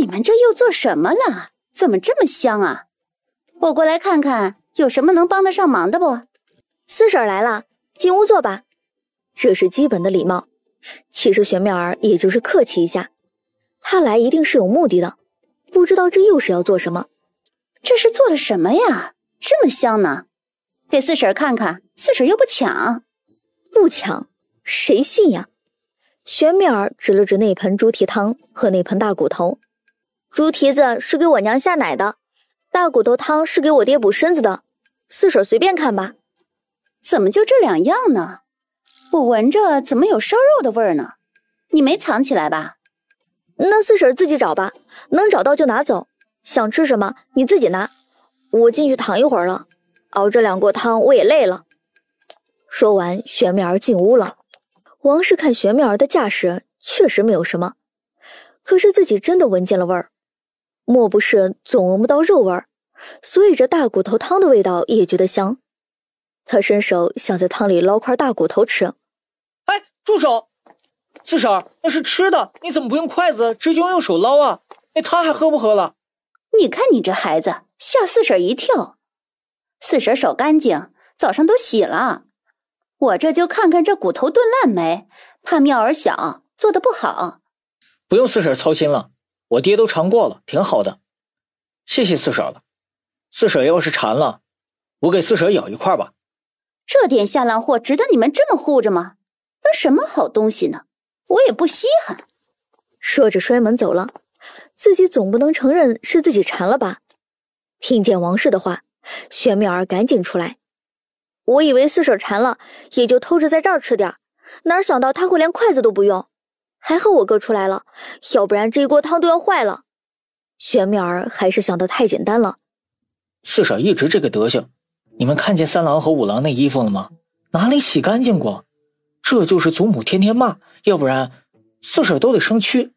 你们这又做什么呢？怎么这么香啊？我过来看看，有什么能帮得上忙的不？四婶来了，进屋坐吧。这是基本的礼貌。其实玄妙儿也就是客气一下。他来一定是有目的的，不知道这又是要做什么？这是做了什么呀？这么香呢？给四婶看看，四婶又不抢，不抢谁信呀？玄妙儿指了指那盆猪蹄汤和那盆大骨头。猪蹄子是给我娘下奶的，大骨头汤是给我爹补身子的。四婶随便看吧，怎么就这两样呢？我闻着怎么有烧肉的味儿呢？你没藏起来吧？那四婶自己找吧，能找到就拿走，想吃什么你自己拿。我进去躺一会儿了，熬这两锅汤我也累了。说完，玄妙儿进屋了。王氏看玄妙儿的架势，确实没有什么，可是自己真的闻见了味儿。莫不是总闻不到肉味儿，所以这大骨头汤的味道也觉得香。他伸手想在汤里捞块大骨头吃，哎，住手！四婶那是吃的，你怎么不用筷子，直接用手捞啊？那汤还喝不喝了？你看你这孩子，吓四婶一跳。四婶手干净，早上都洗了。我这就看看这骨头炖烂没，怕妙儿想做的不好。不用四婶操心了。我爹都尝过了，挺好的。谢谢四婶了。四婶要是馋了，我给四婶咬一块吧。这点下烂货值得你们这么护着吗？那什么好东西呢？我也不稀罕。说着摔门走了。自己总不能承认是自己馋了吧？听见王氏的话，薛妙儿赶紧出来。我以为四婶馋了，也就偷着在这儿吃点儿，哪想到她会连筷子都不用。还好我哥出来了，要不然这一锅汤都要坏了。玄妙儿还是想的太简单了。四婶一直这个德行，你们看见三郎和五郎那衣服了吗？哪里洗干净过？这就是祖母天天骂，要不然四婶都得生蛆。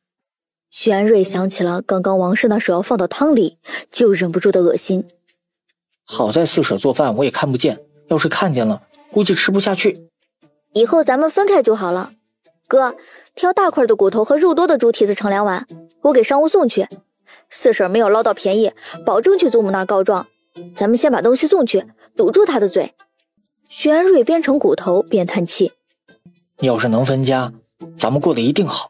徐安瑞想起了刚刚王氏那手要放到汤里，就忍不住的恶心。好在四婶做饭我也看不见，要是看见了，估计吃不下去。以后咱们分开就好了。哥，挑大块的骨头和肉多的猪蹄子盛两碗，我给商务送去。四婶没有捞到便宜，保证去祖母那儿告状。咱们先把东西送去，堵住她的嘴。玄瑞边盛骨头边叹气：“要是能分家，咱们过得一定好。”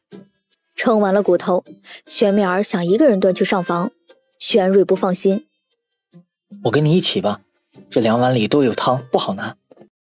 盛完了骨头，玄妙儿想一个人端去上房，玄瑞不放心：“我跟你一起吧，这两碗里都有汤，不好拿。”